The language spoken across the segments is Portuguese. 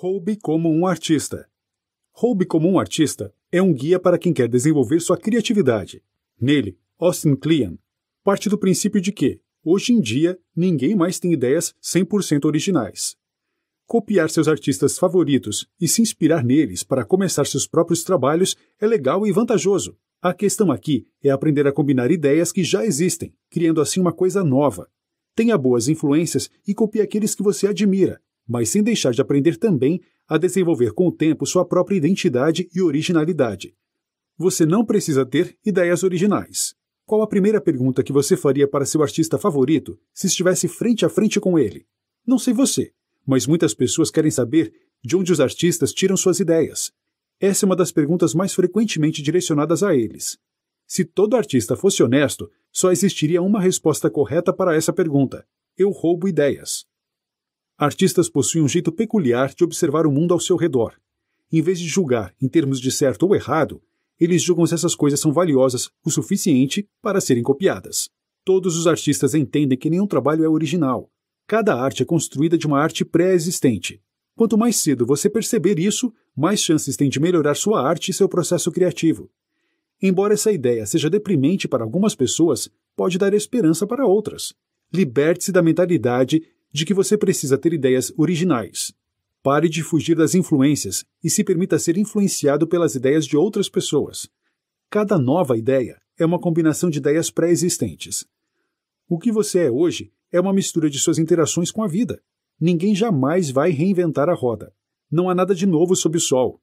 Roube como um artista. Roube como um artista é um guia para quem quer desenvolver sua criatividade. Nele, Austin Kleon parte do princípio de que, hoje em dia, ninguém mais tem ideias 100% originais. Copiar seus artistas favoritos e se inspirar neles para começar seus próprios trabalhos é legal e vantajoso. A questão aqui é aprender a combinar ideias que já existem, criando assim uma coisa nova. Tenha boas influências e copie aqueles que você admira, mas sem deixar de aprender também a desenvolver com o tempo sua própria identidade e originalidade. Você não precisa ter ideias originais. Qual a primeira pergunta que você faria para seu artista favorito se estivesse frente a frente com ele? Não sei você, mas muitas pessoas querem saber de onde os artistas tiram suas ideias. Essa é uma das perguntas mais frequentemente direcionadas a eles. Se todo artista fosse honesto, só existiria uma resposta correta para essa pergunta: eu roubo ideias. Artistas possuem um jeito peculiar de observar o mundo ao seu redor. Em vez de julgar em termos de certo ou errado, eles julgam se essas coisas são valiosas o suficiente para serem copiadas. Todos os artistas entendem que nenhum trabalho é original. Cada arte é construída de uma arte pré-existente. Quanto mais cedo você perceber isso, mais chances tem de melhorar sua arte e seu processo criativo. Embora essa ideia seja deprimente para algumas pessoas, pode dar esperança para outras. Liberte-se da mentalidade de que você precisa ter ideias originais. Pare de fugir das influências e se permita ser influenciado pelas ideias de outras pessoas. Cada nova ideia é uma combinação de ideias pré-existentes. O que você é hoje é uma mistura de suas interações com a vida. Ninguém jamais vai reinventar a roda. Não há nada de novo sob o sol.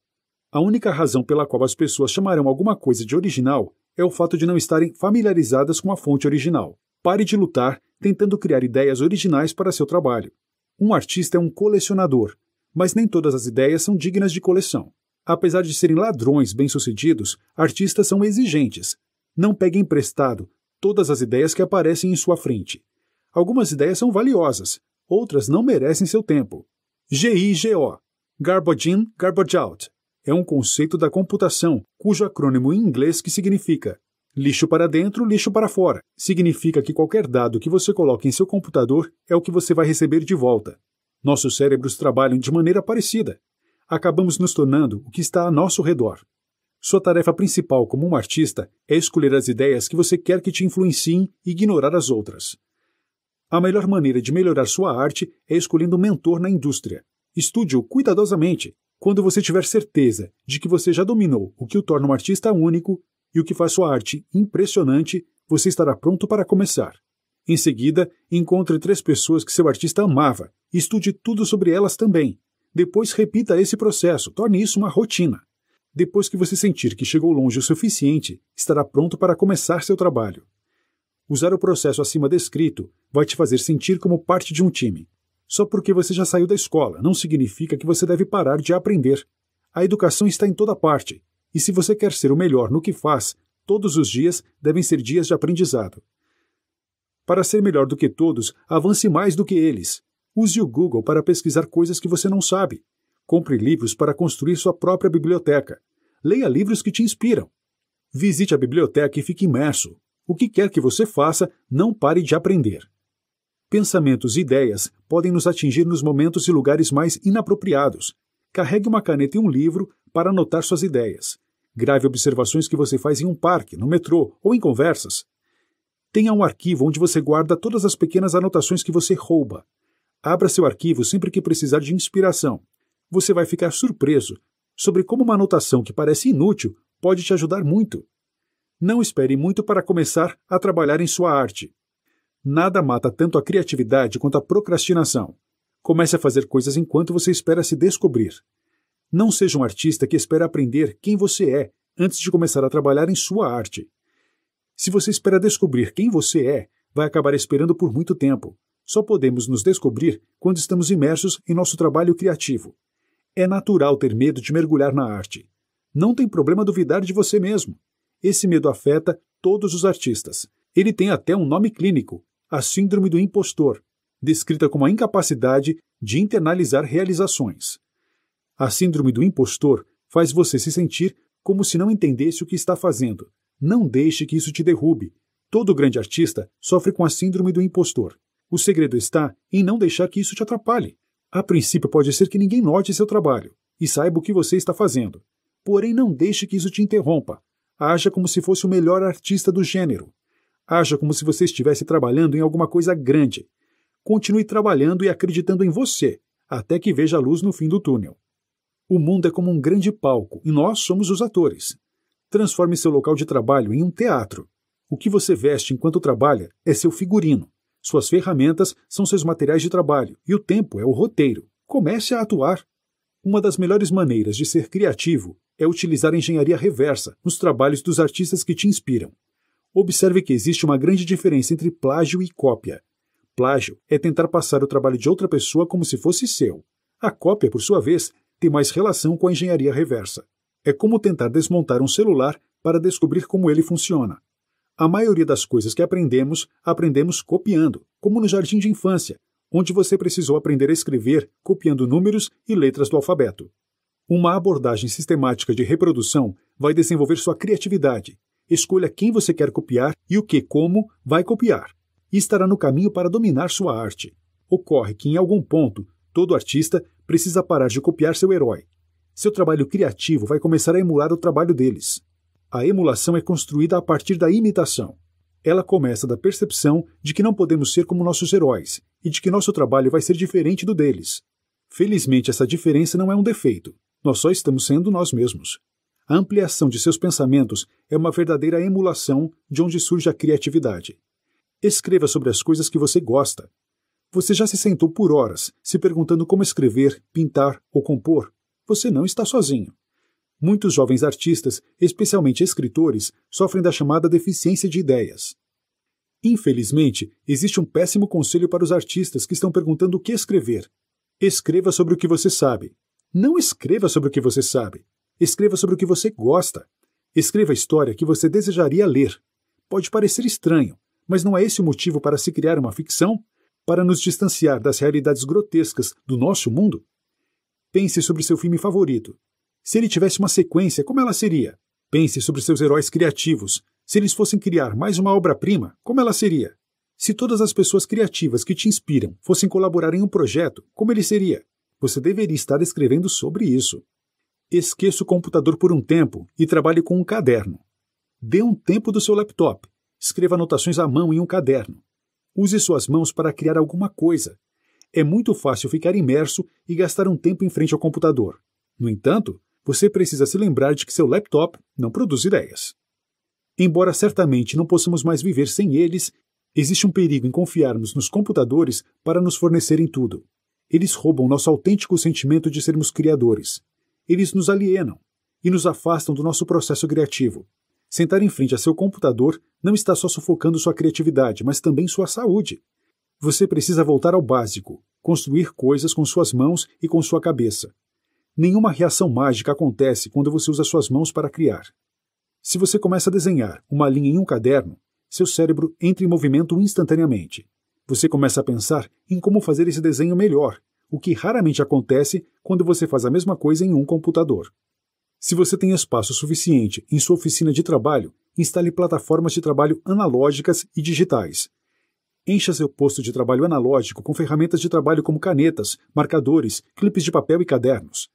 A única razão pela qual as pessoas chamarão alguma coisa de original é o fato de não estarem familiarizadas com a fonte original. Pare de lutar, tentando criar ideias originais para seu trabalho. Um artista é um colecionador, mas nem todas as ideias são dignas de coleção. Apesar de serem ladrões bem-sucedidos, artistas são exigentes. Não peguem emprestado todas as ideias que aparecem em sua frente. Algumas ideias são valiosas, outras não merecem seu tempo. GIGO Garbage in, Garbage Out é um conceito da computação cujo acrônimo em inglês que significa Lixo para dentro, lixo para fora. Significa que qualquer dado que você coloque em seu computador é o que você vai receber de volta. Nossos cérebros trabalham de maneira parecida. Acabamos nos tornando o que está a nosso redor. Sua tarefa principal como um artista é escolher as ideias que você quer que te influenciem e ignorar as outras. A melhor maneira de melhorar sua arte é escolhendo um mentor na indústria. Estude-o cuidadosamente. Quando você tiver certeza de que você já dominou o que o torna um artista único, e o que faz sua arte impressionante, você estará pronto para começar. Em seguida, encontre três pessoas que seu artista amava e estude tudo sobre elas também. Depois repita esse processo, torne isso uma rotina. Depois que você sentir que chegou longe o suficiente, estará pronto para começar seu trabalho. Usar o processo acima descrito vai te fazer sentir como parte de um time. Só porque você já saiu da escola não significa que você deve parar de aprender. A educação está em toda parte e se você quer ser o melhor no que faz, todos os dias devem ser dias de aprendizado. Para ser melhor do que todos, avance mais do que eles. Use o Google para pesquisar coisas que você não sabe. Compre livros para construir sua própria biblioteca. Leia livros que te inspiram. Visite a biblioteca e fique imerso. O que quer que você faça, não pare de aprender. Pensamentos e ideias podem nos atingir nos momentos e lugares mais inapropriados. Carregue uma caneta e um livro para anotar suas ideias grave observações que você faz em um parque, no metrô ou em conversas. Tenha um arquivo onde você guarda todas as pequenas anotações que você rouba. Abra seu arquivo sempre que precisar de inspiração. Você vai ficar surpreso sobre como uma anotação que parece inútil pode te ajudar muito. Não espere muito para começar a trabalhar em sua arte. Nada mata tanto a criatividade quanto a procrastinação. Comece a fazer coisas enquanto você espera se descobrir. Não seja um artista que espera aprender quem você é antes de começar a trabalhar em sua arte. Se você espera descobrir quem você é, vai acabar esperando por muito tempo. Só podemos nos descobrir quando estamos imersos em nosso trabalho criativo. É natural ter medo de mergulhar na arte. Não tem problema duvidar de você mesmo. Esse medo afeta todos os artistas. Ele tem até um nome clínico, a síndrome do impostor, descrita como a incapacidade de internalizar realizações. A síndrome do impostor faz você se sentir como se não entendesse o que está fazendo. Não deixe que isso te derrube. Todo grande artista sofre com a síndrome do impostor. O segredo está em não deixar que isso te atrapalhe. A princípio, pode ser que ninguém note seu trabalho e saiba o que você está fazendo. Porém, não deixe que isso te interrompa. Haja como se fosse o melhor artista do gênero. Haja como se você estivesse trabalhando em alguma coisa grande. Continue trabalhando e acreditando em você, até que veja a luz no fim do túnel. O mundo é como um grande palco e nós somos os atores. Transforme seu local de trabalho em um teatro. O que você veste enquanto trabalha é seu figurino. Suas ferramentas são seus materiais de trabalho e o tempo é o roteiro. Comece a atuar. Uma das melhores maneiras de ser criativo é utilizar a engenharia reversa nos trabalhos dos artistas que te inspiram. Observe que existe uma grande diferença entre plágio e cópia. Plágio é tentar passar o trabalho de outra pessoa como se fosse seu. A cópia, por sua vez, tem mais relação com a engenharia reversa. É como tentar desmontar um celular para descobrir como ele funciona. A maioria das coisas que aprendemos, aprendemos copiando, como no jardim de infância, onde você precisou aprender a escrever copiando números e letras do alfabeto. Uma abordagem sistemática de reprodução vai desenvolver sua criatividade. Escolha quem você quer copiar e o que, como, vai copiar. E estará no caminho para dominar sua arte. Ocorre que, em algum ponto, Todo artista precisa parar de copiar seu herói. Seu trabalho criativo vai começar a emular o trabalho deles. A emulação é construída a partir da imitação. Ela começa da percepção de que não podemos ser como nossos heróis e de que nosso trabalho vai ser diferente do deles. Felizmente, essa diferença não é um defeito. Nós só estamos sendo nós mesmos. A ampliação de seus pensamentos é uma verdadeira emulação de onde surge a criatividade. Escreva sobre as coisas que você gosta, você já se sentou por horas se perguntando como escrever, pintar ou compor? Você não está sozinho. Muitos jovens artistas, especialmente escritores, sofrem da chamada deficiência de ideias. Infelizmente, existe um péssimo conselho para os artistas que estão perguntando o que escrever. Escreva sobre o que você sabe. Não escreva sobre o que você sabe. Escreva sobre o que você gosta. Escreva a história que você desejaria ler. Pode parecer estranho, mas não é esse o motivo para se criar uma ficção para nos distanciar das realidades grotescas do nosso mundo? Pense sobre seu filme favorito. Se ele tivesse uma sequência, como ela seria? Pense sobre seus heróis criativos. Se eles fossem criar mais uma obra-prima, como ela seria? Se todas as pessoas criativas que te inspiram fossem colaborar em um projeto, como ele seria? Você deveria estar escrevendo sobre isso. Esqueça o computador por um tempo e trabalhe com um caderno. Dê um tempo do seu laptop. Escreva anotações à mão em um caderno. Use suas mãos para criar alguma coisa. É muito fácil ficar imerso e gastar um tempo em frente ao computador. No entanto, você precisa se lembrar de que seu laptop não produz ideias. Embora certamente não possamos mais viver sem eles, existe um perigo em confiarmos nos computadores para nos fornecerem tudo. Eles roubam nosso autêntico sentimento de sermos criadores. Eles nos alienam e nos afastam do nosso processo criativo. Sentar em frente a seu computador não está só sufocando sua criatividade, mas também sua saúde. Você precisa voltar ao básico, construir coisas com suas mãos e com sua cabeça. Nenhuma reação mágica acontece quando você usa suas mãos para criar. Se você começa a desenhar uma linha em um caderno, seu cérebro entra em movimento instantaneamente. Você começa a pensar em como fazer esse desenho melhor, o que raramente acontece quando você faz a mesma coisa em um computador. Se você tem espaço suficiente em sua oficina de trabalho, instale plataformas de trabalho analógicas e digitais. Encha seu posto de trabalho analógico com ferramentas de trabalho como canetas, marcadores, clipes de papel e cadernos.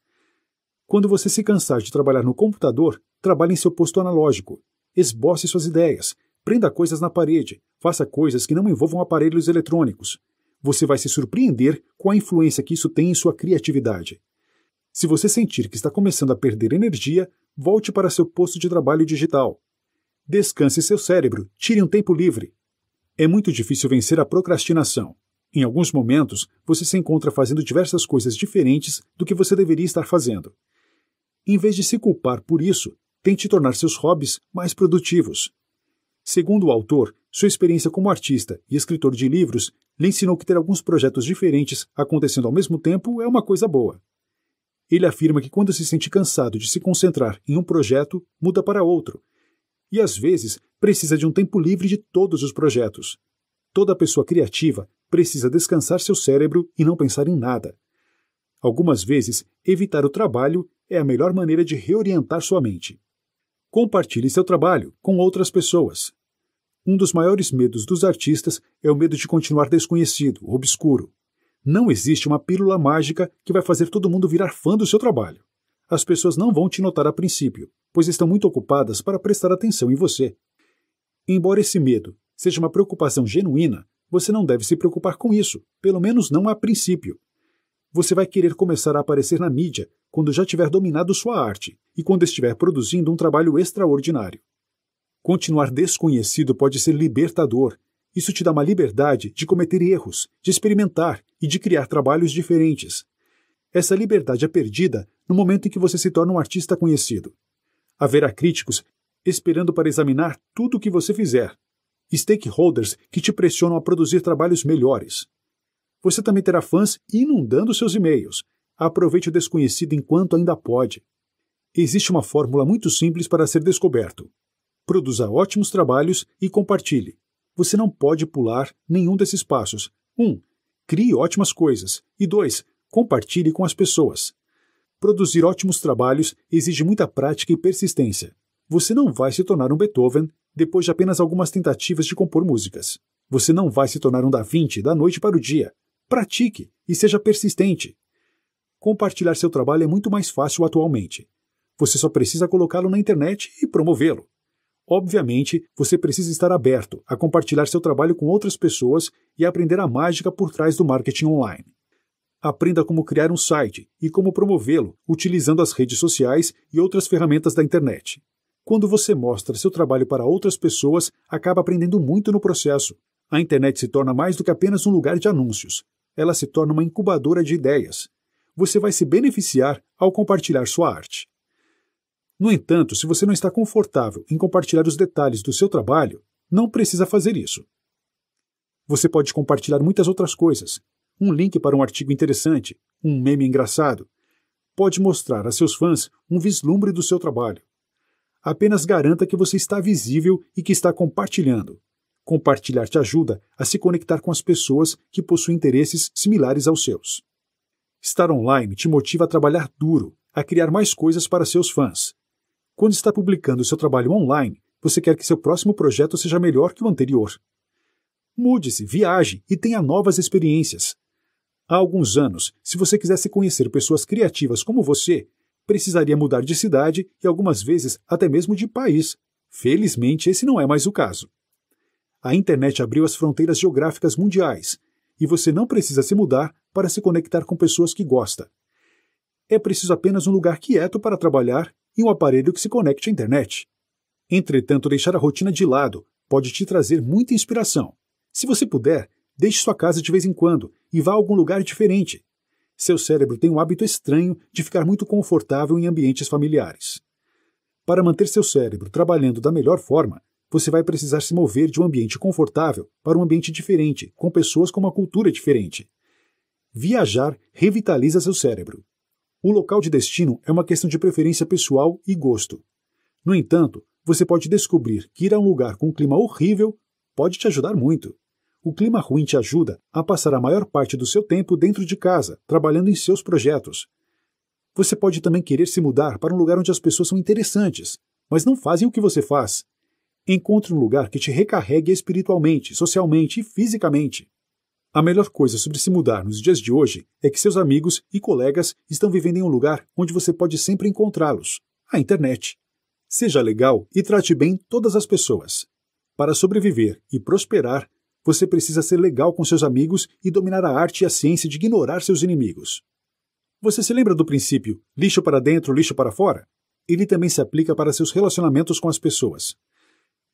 Quando você se cansar de trabalhar no computador, trabalhe em seu posto analógico. Esboce suas ideias, prenda coisas na parede, faça coisas que não envolvam aparelhos eletrônicos. Você vai se surpreender com a influência que isso tem em sua criatividade. Se você sentir que está começando a perder energia, volte para seu posto de trabalho digital. Descanse seu cérebro, tire um tempo livre. É muito difícil vencer a procrastinação. Em alguns momentos, você se encontra fazendo diversas coisas diferentes do que você deveria estar fazendo. Em vez de se culpar por isso, tente tornar seus hobbies mais produtivos. Segundo o autor, sua experiência como artista e escritor de livros lhe ensinou que ter alguns projetos diferentes acontecendo ao mesmo tempo é uma coisa boa. Ele afirma que quando se sente cansado de se concentrar em um projeto, muda para outro. E às vezes precisa de um tempo livre de todos os projetos. Toda pessoa criativa precisa descansar seu cérebro e não pensar em nada. Algumas vezes, evitar o trabalho é a melhor maneira de reorientar sua mente. Compartilhe seu trabalho com outras pessoas. Um dos maiores medos dos artistas é o medo de continuar desconhecido, obscuro. Não existe uma pílula mágica que vai fazer todo mundo virar fã do seu trabalho. As pessoas não vão te notar a princípio, pois estão muito ocupadas para prestar atenção em você. Embora esse medo seja uma preocupação genuína, você não deve se preocupar com isso, pelo menos não a princípio. Você vai querer começar a aparecer na mídia quando já tiver dominado sua arte e quando estiver produzindo um trabalho extraordinário. Continuar desconhecido pode ser libertador. Isso te dá uma liberdade de cometer erros, de experimentar e de criar trabalhos diferentes. Essa liberdade é perdida no momento em que você se torna um artista conhecido. Haverá críticos esperando para examinar tudo o que você fizer, stakeholders que te pressionam a produzir trabalhos melhores. Você também terá fãs inundando seus e-mails. Aproveite o desconhecido enquanto ainda pode. Existe uma fórmula muito simples para ser descoberto. Produza ótimos trabalhos e compartilhe. Você não pode pular nenhum desses passos. 1. Um, crie ótimas coisas. E dois, compartilhe com as pessoas. Produzir ótimos trabalhos exige muita prática e persistência. Você não vai se tornar um Beethoven depois de apenas algumas tentativas de compor músicas. Você não vai se tornar um Da Vinci da noite para o dia. Pratique e seja persistente. Compartilhar seu trabalho é muito mais fácil atualmente. Você só precisa colocá-lo na internet e promovê-lo. Obviamente, você precisa estar aberto a compartilhar seu trabalho com outras pessoas e aprender a mágica por trás do marketing online. Aprenda como criar um site e como promovê-lo utilizando as redes sociais e outras ferramentas da internet. Quando você mostra seu trabalho para outras pessoas, acaba aprendendo muito no processo. A internet se torna mais do que apenas um lugar de anúncios. Ela se torna uma incubadora de ideias. Você vai se beneficiar ao compartilhar sua arte. No entanto, se você não está confortável em compartilhar os detalhes do seu trabalho, não precisa fazer isso. Você pode compartilhar muitas outras coisas. Um link para um artigo interessante, um meme engraçado. Pode mostrar a seus fãs um vislumbre do seu trabalho. Apenas garanta que você está visível e que está compartilhando. Compartilhar te ajuda a se conectar com as pessoas que possuem interesses similares aos seus. Estar online te motiva a trabalhar duro, a criar mais coisas para seus fãs, quando está publicando seu trabalho online, você quer que seu próximo projeto seja melhor que o anterior. Mude-se, viaje e tenha novas experiências. Há alguns anos, se você quisesse conhecer pessoas criativas como você, precisaria mudar de cidade e algumas vezes até mesmo de país. Felizmente, esse não é mais o caso. A internet abriu as fronteiras geográficas mundiais e você não precisa se mudar para se conectar com pessoas que gosta é preciso apenas um lugar quieto para trabalhar e um aparelho que se conecte à internet. Entretanto, deixar a rotina de lado pode te trazer muita inspiração. Se você puder, deixe sua casa de vez em quando e vá a algum lugar diferente. Seu cérebro tem um hábito estranho de ficar muito confortável em ambientes familiares. Para manter seu cérebro trabalhando da melhor forma, você vai precisar se mover de um ambiente confortável para um ambiente diferente, com pessoas com uma cultura diferente. Viajar revitaliza seu cérebro. O local de destino é uma questão de preferência pessoal e gosto. No entanto, você pode descobrir que ir a um lugar com um clima horrível pode te ajudar muito. O clima ruim te ajuda a passar a maior parte do seu tempo dentro de casa, trabalhando em seus projetos. Você pode também querer se mudar para um lugar onde as pessoas são interessantes, mas não fazem o que você faz. Encontre um lugar que te recarregue espiritualmente, socialmente e fisicamente. A melhor coisa sobre se mudar nos dias de hoje é que seus amigos e colegas estão vivendo em um lugar onde você pode sempre encontrá-los a internet. Seja legal e trate bem todas as pessoas. Para sobreviver e prosperar, você precisa ser legal com seus amigos e dominar a arte e a ciência de ignorar seus inimigos. Você se lembra do princípio lixo para dentro, lixo para fora? Ele também se aplica para seus relacionamentos com as pessoas.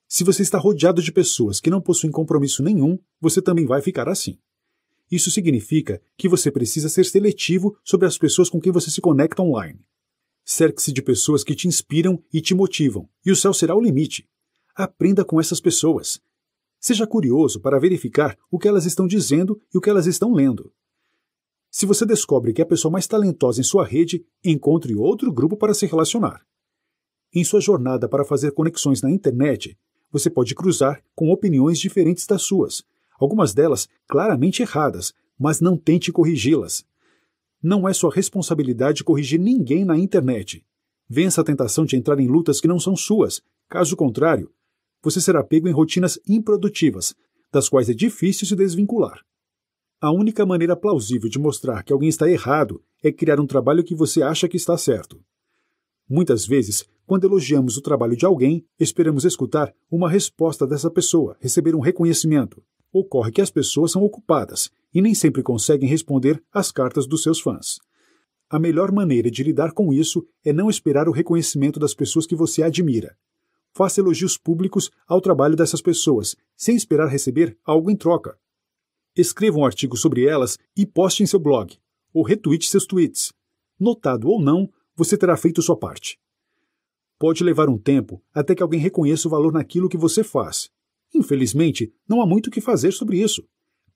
Se você está rodeado de pessoas que não possuem compromisso nenhum, você também vai ficar assim. Isso significa que você precisa ser seletivo sobre as pessoas com quem você se conecta online. Cerque-se de pessoas que te inspiram e te motivam, e o céu será o limite. Aprenda com essas pessoas. Seja curioso para verificar o que elas estão dizendo e o que elas estão lendo. Se você descobre que é a pessoa mais talentosa em sua rede, encontre outro grupo para se relacionar. Em sua jornada para fazer conexões na internet, você pode cruzar com opiniões diferentes das suas, algumas delas claramente erradas, mas não tente corrigi-las. Não é sua responsabilidade corrigir ninguém na internet. Vença a tentação de entrar em lutas que não são suas, caso contrário, você será pego em rotinas improdutivas, das quais é difícil se desvincular. A única maneira plausível de mostrar que alguém está errado é criar um trabalho que você acha que está certo. Muitas vezes, quando elogiamos o trabalho de alguém, esperamos escutar uma resposta dessa pessoa, receber um reconhecimento ocorre que as pessoas são ocupadas e nem sempre conseguem responder às cartas dos seus fãs. A melhor maneira de lidar com isso é não esperar o reconhecimento das pessoas que você admira. Faça elogios públicos ao trabalho dessas pessoas, sem esperar receber algo em troca. Escreva um artigo sobre elas e poste em seu blog, ou retweet seus tweets. Notado ou não, você terá feito sua parte. Pode levar um tempo até que alguém reconheça o valor naquilo que você faz, Infelizmente, não há muito o que fazer sobre isso.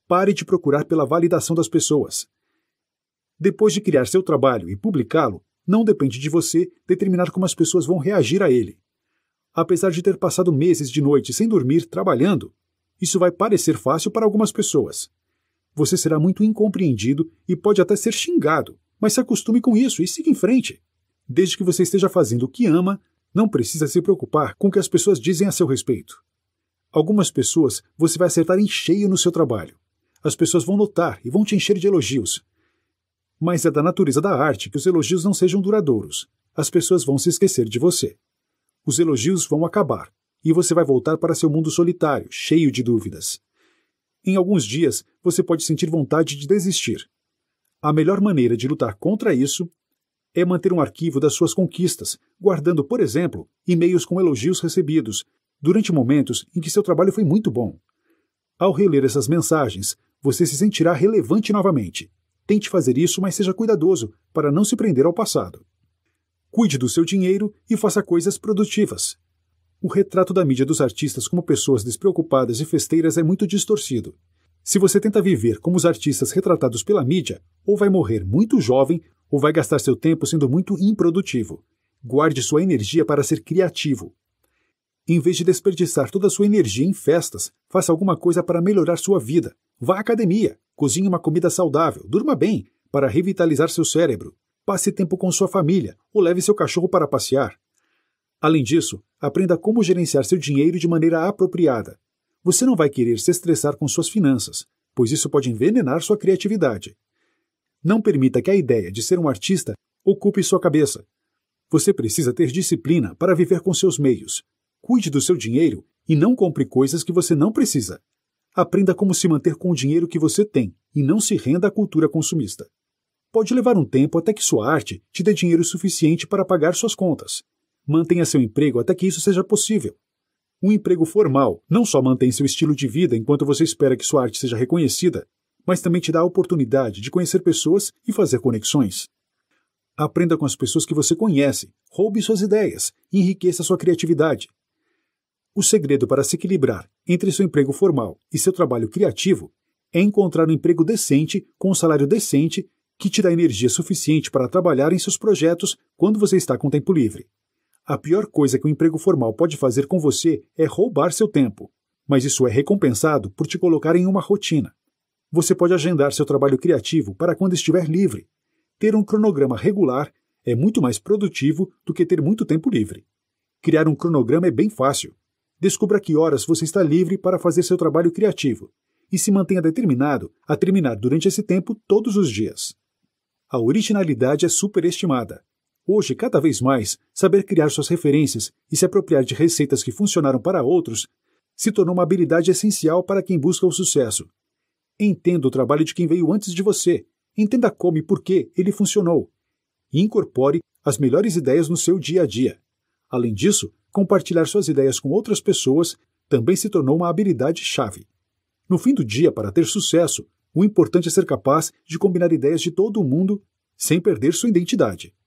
Pare de procurar pela validação das pessoas. Depois de criar seu trabalho e publicá-lo, não depende de você determinar como as pessoas vão reagir a ele. Apesar de ter passado meses de noite sem dormir trabalhando, isso vai parecer fácil para algumas pessoas. Você será muito incompreendido e pode até ser xingado, mas se acostume com isso e siga em frente. Desde que você esteja fazendo o que ama, não precisa se preocupar com o que as pessoas dizem a seu respeito. Algumas pessoas você vai acertar em cheio no seu trabalho. As pessoas vão notar e vão te encher de elogios. Mas é da natureza da arte que os elogios não sejam duradouros. As pessoas vão se esquecer de você. Os elogios vão acabar e você vai voltar para seu mundo solitário, cheio de dúvidas. Em alguns dias, você pode sentir vontade de desistir. A melhor maneira de lutar contra isso é manter um arquivo das suas conquistas, guardando, por exemplo, e-mails com elogios recebidos, durante momentos em que seu trabalho foi muito bom. Ao reler essas mensagens, você se sentirá relevante novamente. Tente fazer isso, mas seja cuidadoso para não se prender ao passado. Cuide do seu dinheiro e faça coisas produtivas. O retrato da mídia dos artistas como pessoas despreocupadas e festeiras é muito distorcido. Se você tenta viver como os artistas retratados pela mídia, ou vai morrer muito jovem, ou vai gastar seu tempo sendo muito improdutivo. Guarde sua energia para ser criativo, em vez de desperdiçar toda a sua energia em festas, faça alguma coisa para melhorar sua vida. Vá à academia, cozinhe uma comida saudável, durma bem, para revitalizar seu cérebro. Passe tempo com sua família ou leve seu cachorro para passear. Além disso, aprenda como gerenciar seu dinheiro de maneira apropriada. Você não vai querer se estressar com suas finanças, pois isso pode envenenar sua criatividade. Não permita que a ideia de ser um artista ocupe sua cabeça. Você precisa ter disciplina para viver com seus meios Cuide do seu dinheiro e não compre coisas que você não precisa. Aprenda como se manter com o dinheiro que você tem e não se renda à cultura consumista. Pode levar um tempo até que sua arte te dê dinheiro suficiente para pagar suas contas. Mantenha seu emprego até que isso seja possível. Um emprego formal não só mantém seu estilo de vida enquanto você espera que sua arte seja reconhecida, mas também te dá a oportunidade de conhecer pessoas e fazer conexões. Aprenda com as pessoas que você conhece, roube suas ideias, enriqueça sua criatividade, o segredo para se equilibrar entre seu emprego formal e seu trabalho criativo é encontrar um emprego decente, com um salário decente, que te dá energia suficiente para trabalhar em seus projetos quando você está com tempo livre. A pior coisa que o um emprego formal pode fazer com você é roubar seu tempo, mas isso é recompensado por te colocar em uma rotina. Você pode agendar seu trabalho criativo para quando estiver livre. Ter um cronograma regular é muito mais produtivo do que ter muito tempo livre. Criar um cronograma é bem fácil. Descubra que horas você está livre para fazer seu trabalho criativo e se mantenha determinado a terminar durante esse tempo todos os dias. A originalidade é superestimada. Hoje, cada vez mais, saber criar suas referências e se apropriar de receitas que funcionaram para outros se tornou uma habilidade essencial para quem busca o sucesso. Entenda o trabalho de quem veio antes de você, entenda como e por que ele funcionou, e incorpore as melhores ideias no seu dia a dia. Além disso, compartilhar suas ideias com outras pessoas também se tornou uma habilidade-chave. No fim do dia, para ter sucesso, o importante é ser capaz de combinar ideias de todo mundo sem perder sua identidade.